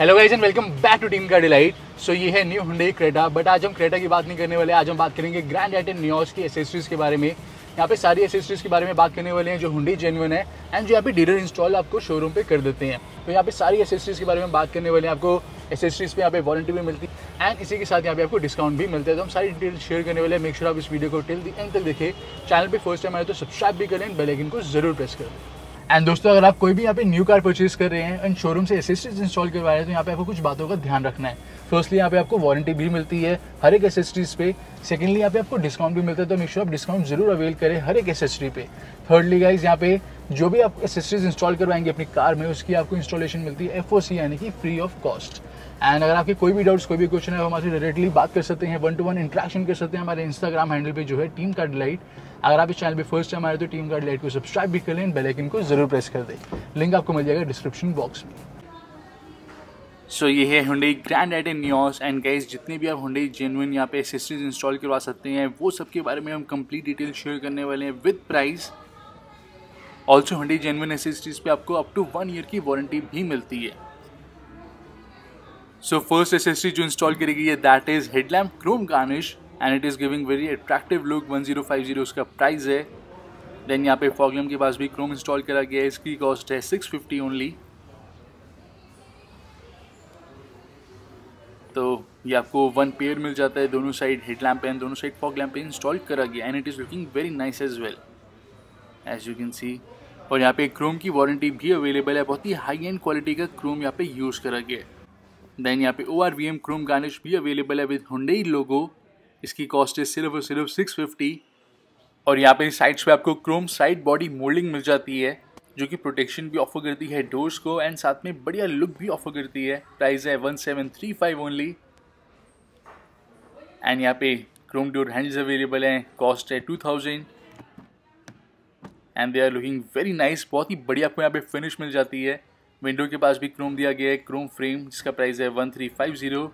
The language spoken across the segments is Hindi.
hello guys and welcome back to team car delight so ये है न्यू हंडे क्रेटा बट आज हम क्रेटा की बात नहीं करने वाले आज हम बात करेंगे ग्रैंड एट एंड न्यूज की एसेसरीज के बारे में यहाँ पे सारी एसेसरीज के बारे में बात करने वाले हैं जो हुडी जेन्यून है एंड जो यहाँ पे डीलर इंस्टॉल आपको शोरूम पे कर देते हैं तो यहाँ पे सारी एसेसरीज के बारे में बात करने वाले हैं आपको एसेसरीज पे यहाँ पे वारंटी भी मिलती है एंड इसी के साथ यहाँ पे आपको डिस्काउंट भी मिलता है तो हम सारी डिटेल शेयर करने वाले हैं मेक श्योर आप इस वीडियो को टिल दी एंड तक देखें चैनल पर फर्स्ट टाइम आए तो सब्सक्राइब भी करें बेल को जरूर प्रेस करें एंड दोस्तों अगर आप कोई भी यहाँ पे न्यू कार परचेज कर रहे हैं एंड शोरूम से एसेसरीज इंस्टॉल करवा रहे हैं तो यहाँ पे आपको कुछ बातों का ध्यान रखना है फर्स्टली यहाँ पे आपको वारंटी भी मिलती है हर एक एसेसरीज पे सेकेंडली यहाँ पे आपको डिस्काउंट भी मिलता है तो मेक श्योर आप डिस्काउंट जरूर अवेल करें हर एक एसेसरी पे थर्डली गाइज यहाँ पे जो भी आप एसेसरीज इंस्टॉल करवाएंगे अपनी कार में उसकी आपको इंस्टॉलेशन मिलती है एफ यानी कि फ्री ऑफ कॉस्ट एंड अगर आपके कोई भी डाउट्स कोई भी क्वेश्चन है हमारे डायरेक्टली बात कर सकते हैं वन टू वन इंट्रैक्शन कर सकते हैं हमारे इंस्टाग्राम हैंडल पे जो है टीम का डिलाइट अगर आप इस चैनल पे फर्स्ट टाइम आए तो टीम का डिलाइट को सब्सक्राइब भी कर लें बेल आइकन को जरूर प्रेस कर दें लिंक आपको मिल जाएगा डिस्क्रिप्शन बॉक्स में सो so, ये है हुंडई ग्रैंड एड इन न्यूस एंड गाइज जितने भी आप हुंडई जेनुइन यहाँ पे एसेसरीज इंस्टॉल करवा सकते हैं वो सब के बारे में हम कंप्लीट डिटेल शेयर करने वाले हैं with price also hundred genuine accessories पे आपको अप टू वन ईयर की वारंटी भी मिलती है सो फर्स्ट एसेसरी जो इंस्टॉल करी गई है that is headlamp chrome garnish and it is giving very attractive look one zero five zero उसका प्राइस है देन यहाँ पे फॉगलम के पास भी क्रोम इंस्टॉल करा गया है इसकी कॉस्ट है सिक्स फिफ्टी ओनली तो ये आपको वन पेयर मिल जाता है दोनों साइड हेड लैम्प एंड दोनों साइड फॉग लैम्प इंस्टॉल करा गया and it is looking very nice as well as you can see और यहाँ पे क्रोम की वारंटी भी अवेलेबल है बहुत ही हाई एंड क्वालिटी का क्रोम यहाँ पे यूज़ करा गया है देन यहाँ पे O R V M chrome garnish भी अवेलेबल है विद होंडे लोगो इसकी कॉस्ट है सिर्फ और सिर्फ सिक्स फिफ्टी और यहाँ पे साइड्स पे आपको क्रोम साइड बॉडी मोल्डिंग मिल जाती है जो कि प्रोटेक्शन भी ऑफर करती है डोर्स को एंड साथ में बढ़िया लुक भी ऑफर करती है प्राइस है one seven three five only and यहाँ पे क्रोम डोर हैंड्स अवेलेबल हैं कॉस्ट है two thousand and they are looking very nice बहुत ही बढ़िया आपको यहाँ पे फिनिश मिल जाती है विंडो के पास भी क्रोम दिया गया है क्रोम फ्रेम जिसका प्राइस है one three five zero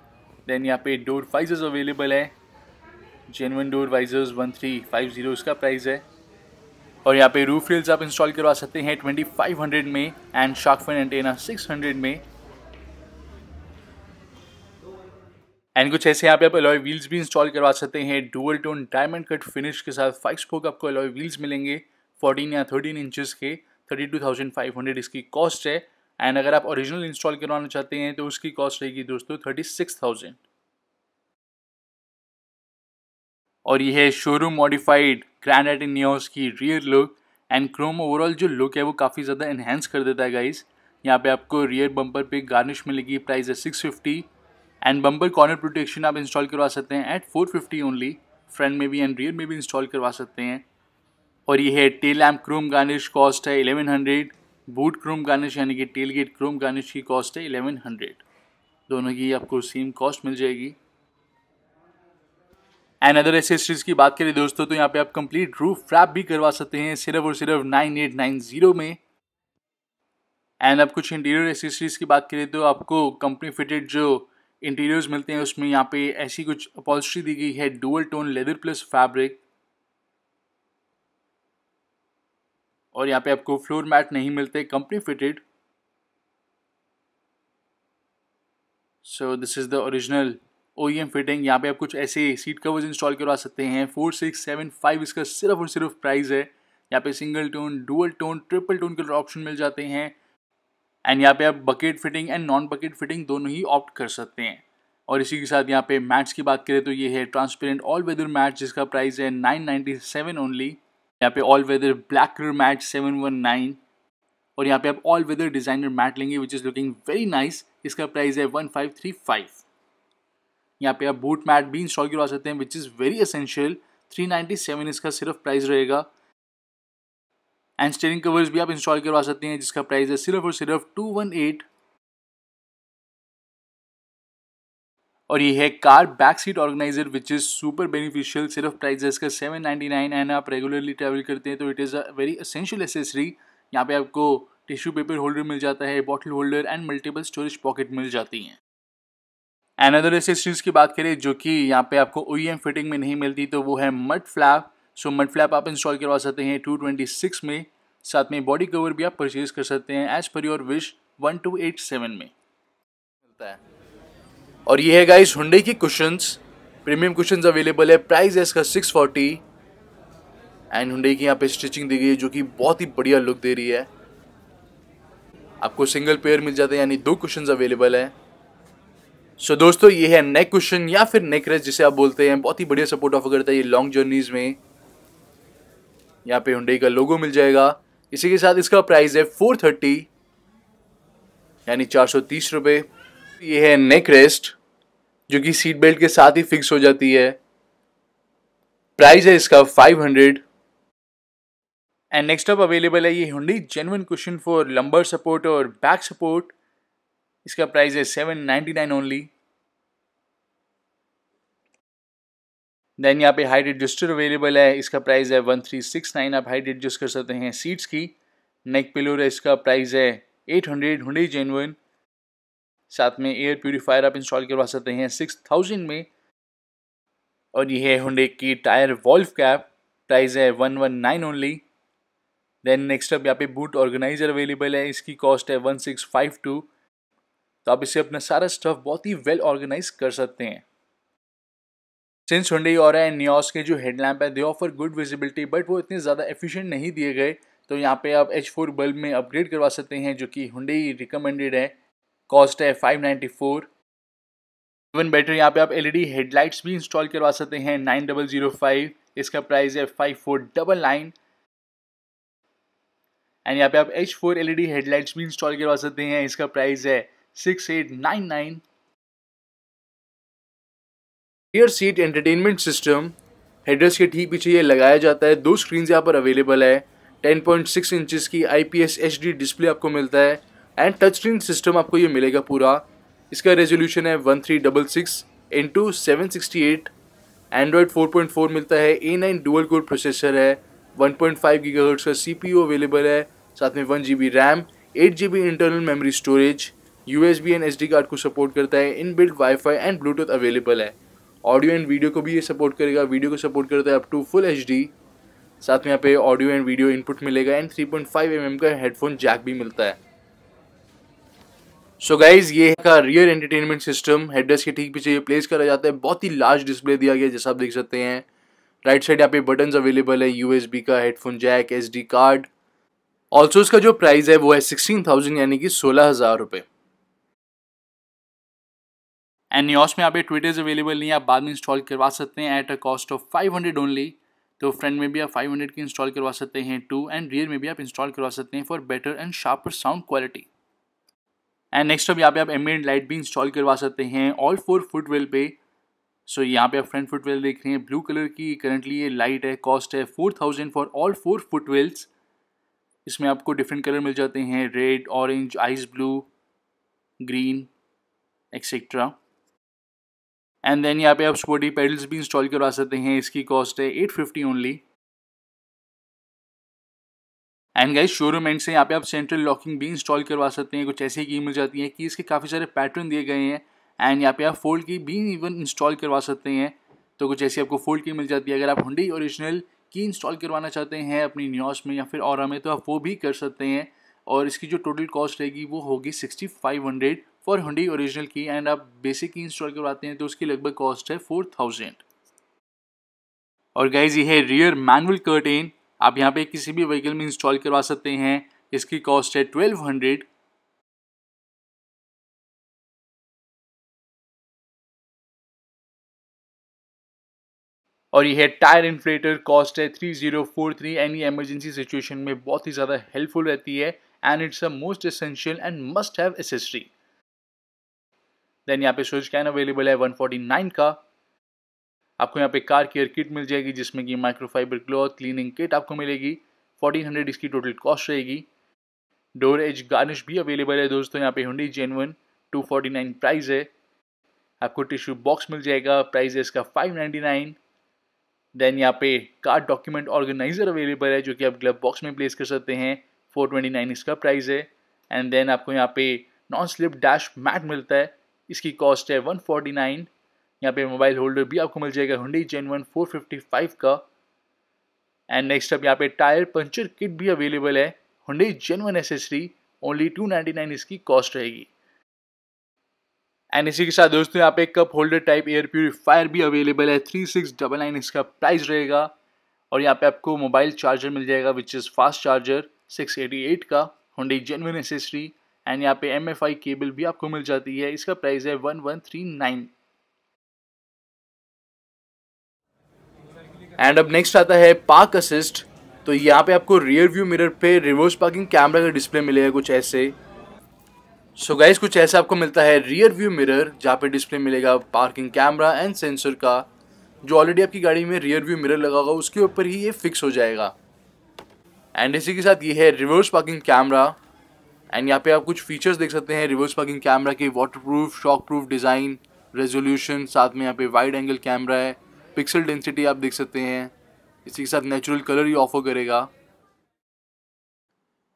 then यहाँ पे डोर वाइजर्स अवेलेबल है genuine door visors one three five zero इसका प्राइस है और यहाँ पे रूफ रेल्स आप इंस्टॉल करवा सकते हैं ट्वेंटी फाइव हंड्रेड में and shark fin antenna six hundred में एंड कुछ ऐसे यहाँ पे आप अलॉय व्हील्स भी इंस्टॉल करवा सकते हैं dual tone diamond cut finish के साथ फाइव स्पोक आपको अलॉय व्हील्स मिलेंगे फोर्टीन या थर्टीन इंचज़ के thirty two thousand five hundred इसकी कॉस्ट है एंड अगर आप ओरिजिनल इंस्टॉल करवाना चाहते हैं तो उसकी कॉस्ट रहेगी दोस्तों थर्टी सिक्स थाउजेंड और यह है showroom modified Grand i10 Nios की rear look and chrome overall जो लुक है वो काफ़ी ज़्यादा इन्हेंस कर देता है गाइज यहाँ पे आपको रियर बम्पर पे गार्निश मिलेगी प्राइस है six fifty and bumper corner protection आप इंस्टॉल करवा सकते हैं at four fifty only front में भी एंड रियर में भी इंस्टॉल करवा सकते हैं और ये है tail lamp chrome garnish cost है eleven hundred boot chrome garnish यानी कि टेल गेट क्रोम गार्निश की कॉस्ट है एलेवन हंड्रेड दोनों की आपको सेम कॉस्ट मिल जाएगी एंड अदर एसेसरीज की बात करें दोस्तों तो यहाँ पे आप कंप्लीट रूफ रैप भी करवा सकते हैं सिर्फ और सिर्फ नाइन एट नाइन जीरो में एंड आप कुछ इंटीरियर एसेसरीज की बात करें तो आपको कंपनी फिटेड जो इंटीरियर्स मिलते हैं उसमें यहाँ पे ऐसी कुछ अपॉलिस्ट्री दी गई है dual tone leather plus fabric और यहाँ पे आपको फ्लोर मैट नहीं मिलते company fitted so this is the original O E M fitting यहाँ पे आप कुछ ऐसे सीट कवर्स इंस्टॉल करवा सकते हैं फोर सिक्स सेवन फाइव इसका सिर्फ और सिर्फ प्राइस है यहाँ पे single tone dual tone triple tone के ऑप्शन मिल जाते हैं एंड यहाँ पे आप bucket fitting and non bucket fitting दोनों ही ऑप्ट कर सकते हैं और इसी के साथ यहाँ पे मैट्स की बात करें तो ये है ट्रांसपेरेंट ऑल वेदर मैट जिसका प्राइस है नाइन नाइन्टी सेवन ओनली यहाँ पे all weather colour mat seven one nine और यहाँ पे आप ऑल वेदर डिजाइनर मैट लेंगे which is looking very nice इसका प्राइस है वन फाइव थ्री फाइव यहाँ पे आप बूट मैट भी इंस्टॉल करवा सकते हैं which is very essential three ninety seven इसका सिर्फ प्राइस रहेगा एंड स्टेरिंग कवर्स भी आप इंस्टॉल करवा सकते हैं जिसका प्राइस है सिर्फ और सिर्फ टू वन एट और ये है car back seat organiser which is super beneficial सिर्फ प्राइस है इसका सेवन नाइन्टी नाइन एंड आप रेगुलरली ट्रैवल करते हैं तो it is a very essential accessory यहाँ पे आपको टिश्यू पेपर होल्डर मिल जाता है bottle holder and multiple storage pocket मिल जाती हैं एंड अदर एसेसरीज की बात करें जो कि यहाँ पे आपको ओ फिटिंग e में नहीं मिलती तो वो है मड फ्लैप सो मट फ्लैप आप इंस्टॉल करवा सकते हैं टू ट्वेंटी सिक्स में साथ में बॉडी कवर भी आप परचेज कर सकते हैं as per your wish one two eight seven में मिलता है और ये है गाइस हुंडई की कुशंस प्रीमियम कुशंस अवेलेबल है प्राइस है इसका सिक्स फोर्टी एंड हुंडई की यहाँ पे स्टिचिंग दी गई है जो कि बहुत ही बढ़िया लुक दे रही है आपको सिंगल पेयर मिल जाते हैं यानी दो क्वेश्चन अवेलेबल है सो so, दोस्तों ये है नेक कुशन या फिर नेक रेस्ट जिसे आप बोलते हैं बहुत ही बढ़िया सपोर्ट ऑफर करता है ये लॉन्ग जर्नीज में यहाँ पे हुंडई का लोगो मिल जाएगा इसी के साथ इसका प्राइस है फोर थर्टी यानी चार सौ तीस रुपये ये है नेक रेस्ट जो कि सीट बेल्ट के साथ ही फिक्स हो जाती है प्राइस है इसका five hundred and next up available है ये Hyundai genuine cushion for lumbar support और बैक सपोर्ट इसका प्राइस है seven ninety nine only then यहाँ पे हाइट एडजस्टर अवेलेबल है इसका प्राइस है वन थ्री सिक्स नाइन आप हाइट एडजस्ट कर सकते हैं सीट्स की नेक पिलोर है इसका प्राइस है एट हंड्रेड हुडी जेनवन साथ में एयर प्योरीफायर आप इंस्टॉल करवा सकते हैं सिक्स थाउजेंड में और ये है हुडे की टायर वॉल्व कैप प्राइस है one one nine only then next अब यहाँ पे बूट ऑर्गेनाइजर अवेलेबल है इसकी कॉस्ट है वन सिक्स फाइव टू तो आप इसे अपना सारा स्टफ बहुत ही वेल ऑर्गेनाइज कर सकते हैं सिंस हुडे और है के जो हेडलैम्प है they offer good visibility but वो इतने ज़्यादा एफिशिएंट नहीं दिए गए तो यहाँ पे आप H4 बल्ब में अपग्रेड करवा सकते हैं जो कि हुडे रिकमेंडेड है कॉस्ट है 594 इवन बेटर यहाँ पे आप एलईडी हेडलाइट्स e भी इंस्टॉल करवा सकते हैं 9005 इसका प्राइस है 5499 एंड यहाँ पे आप एच फोर एल हेडलाइट्स भी इंस्टॉल करवा सकते हैं इसका प्राइस है six eight nine nine rear seat entertainment system headrests के ठीक पीछे ये लगाया जाता है दो स्क्रीन यहाँ पर अवेलेबल है 10.6 इंचेस की आईपीएस एचडी डिस्प्ले आपको मिलता है एंड टच स्क्रीन सिस्टम आपको ये मिलेगा पूरा इसका रेजोल्यूशन है one three double six into seven sixty eight Android four point four मिलता है A nine dual core processor है one point five gigahertz का सी पी यू अवेलेबल है साथ में one G B RAM eight G B internal memory storage U S B and S D card को सपोर्ट करता है in built WiFi and Bluetooth available है ऑडियो एंड वीडियो को भी ये सपोर्ट करेगा वीडियो को सपोर्ट करता है up to full H D साथ में यहाँ पे ऑडियो एंड वीडियो इनपुट मिलेगा and three point five M M का हेडफोन जैक भी मिलता है सो so गाइज ये का रियर एंटरटेनमेंट सिस्टम हेडरेस के ठीक पीछे ये प्लेस करा जाता है बहुत ही लार्ज डिस्प्ले दिया गया जैसा आप देख सकते हैं राइट साइड यहाँ पे बटन अवेलेबल है यूएसबी का headphone jack S card also इसका जो प्राइस है वो है सिक्सटीन थाउजेंड यानी कि सोलह हज़ार रुपये एंड न्यूस में यहाँ पे ट्विटर्स अवेलेबल नहीं आप बाद में इंस्टॉल करवा सकते हैं at a cost of five hundred only तो फ्रंट में भी आप फाइव हंड्रेड की इंस्टॉल करवा सकते हैं टू एंड रियर में भी आप इंस्टॉल करवा सकते हैं for better and sharper sound quality and next अब यहाँ पे आप एंड लाइट भी इंस्टॉल करवा सकते हैं ऑल फोर फुटवेल पे सो so, यहाँ पे आप फ्रंट फुटवेल देख रहे हैं ब्लू कलर की करंटली ये लाइट है कॉस्ट है four thousand for all four footwells इसमें आपको डिफरेंट कलर मिल जाते हैं red orange ice blue green etcetera and then यहाँ पे आप स्पोर्टी पेडल्स भी इंस्टॉल करवा सकते हैं इसकी कॉस्ट है at fifty only and guys showroom and से यहाँ पे आप सेंट्रल लॉकिंग भी इंस्टॉल करवा सकते हैं कुछ ऐसी की मिल जाती है कि इसके काफ़ी सारे पैटर्न दिए गए हैं एंड यहाँ पे आप फोल्ड की भी इवन इंस्टॉल करवा सकते हैं तो कुछ ऐसी आपको फोल्ड की मिल जाती है अगर आप हुंडी ओरिजिनल की इंस्टॉल करवाना चाहते हैं अपनी न्यूज में या फिर और में तो आप वो भी कर सकते हैं और इसकी जो टोटल कॉस्ट रहेगी वो होगी sixty five hundred for Hyundai original की एंड आप बेसिक की इंस्टॉल करवाते हैं तो उसकी लगभग कॉस्ट है फोर थाउजेंड और गाइज ये है रियर मैनुअल कर्टेन आप यहाँ पे किसी भी व्हीकल में इंस्टॉल करवा सकते हैं इसकी कॉस्ट है ट्वेल्व हंड्रेड और यह है टायर इन्फ्लेटर कॉस्ट है three zero four three any emergency situation में बहुत ही ज़्यादा हेल्पफुल रहती है and it's a most essential and must have accessory then यहाँ पे स्विच कैन अवेलेबल है 149 का आपको यहाँ पे कार केयर किट मिल जाएगी जिसमें कि माइक्रोफाइबर क्लॉथ क्लीनिंग किट आपको मिलेगी फोर्टीन हंड्रेड इसकी टोटल कॉस्ट रहेगी डोर एज गार्निश भी अवेलेबल है दोस्तों यहाँ पे Hyundai genuine two forty nine price है आपको टिश्यू बॉक्स मिल जाएगा प्राइस है इसका फाइव नाइन्टी नाइन देन यहाँ पे कार डॉक्यूमेंट ऑर्गेनाइजर अवेलेबल है जो कि आप ग्लव बॉक्स में प्लेस कर सकते हैं फोर ट्वेंटी नाइन इसका प्राइज है एंड देन आपको यहाँ पे नॉन स्लिप डैश मैट मिलता है इसकी कॉस्ट है वन फोर्टी नाइन यहाँ पे मोबाइल होल्डर भी आपको मिल जाएगा Hyundai genuine four fifty five का एंड नेक्स्ट अब यहाँ पे टायर पंचर किट भी अवेलेबल है Hyundai genuine accessory only two ninety nine इसकी कॉस्ट रहेगी एंड इसी के साथ दोस्तों यहाँ पे cup holder type air purifier भी अवेलेबल है थ्री सिक्स डबल नाइन इसका प्राइस रहेगा और यहाँ पे आपको मोबाइल चार्जर मिल जाएगा which is fast charger six eighty eight का होंडे जेनविन एसेसरी एंड यहाँ पे एम एफ आई केबल भी आपको मिल जाती है इसका प्राइस है one one three nine and अब नेक्स्ट आता है पार्क असिस्ट तो यहाँ पे आपको रियर व्यू मिरर पे रिवर्स पार्किंग कैमरा का डिस्प्ले मिलेगा कुछ ऐसे सो so गाइज कुछ ऐसा आपको मिलता है रियर व्यू मिरर जहाँ पे डिस्प्ले मिलेगा पार्किंग कैमरा एंड सेंसर का जो ऑलरेडी आपकी गाड़ी में रियर व्यू मिरर लगा होगा उसके ऊपर ही ये फिक्स हो जाएगा एंड इसी के साथ ये है रिवर्स पार्किंग कैमरा एंड यहाँ पे आप कुछ फीचर्स देख सकते हैं रिवर्स पार्किंग कैमरा के waterproof shockproof design resolution साथ में यहाँ पे वाइड एंगल कैमरा है पिक्सल डेंसिटी आप देख सकते हैं इसी के साथ नेचुरल कलर ही ऑफर करेगा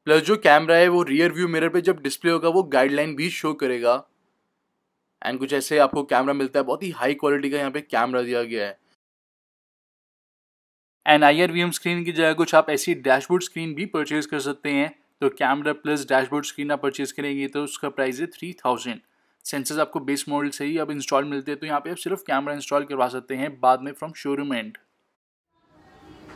प्लस जो कैमरा है वो रियर व्यू मिरर पे जब डिस्प्ले होगा वो गाइडलाइन भी शो करेगा एंड कुछ ऐसे आपको कैमरा मिलता है बहुत ही हाई क्वालिटी का यहाँ पे कैमरा दिया गया है and I R V M screen की जगह कुछ आप ऐसी डैशबोर्ड स्क्रीन भी परचेज कर सकते हैं तो कैमरा प्लस डैशबोर्ड स्क्रीन आप परचेज करेंगे तो उसका प्राइस है थ्री थाउजेंड सेंसर्स आपको बेस मॉडल से ही अब इंस्टॉल मिलते हैं तो यहाँ पे आप सिर्फ कैमरा इंस्टॉल करवा सकते हैं बाद में from showroom and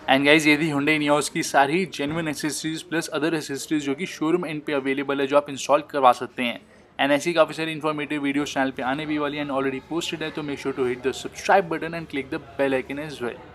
and guys ये थी हुडे नियोज की सारी genuine accessories plus other accessories जो कि शोरूम एंड पे अवेलेबल है जो आप इंस्टॉल करवा सकते हैं एंड ऐसी काफ़ी सारी इन्फॉर्मेटिव वीडियो चैनल पे आने भी वाली एंड ऑलरेडी पोस्टेड है तो make sure to hit the subscribe button and click the bell icon as well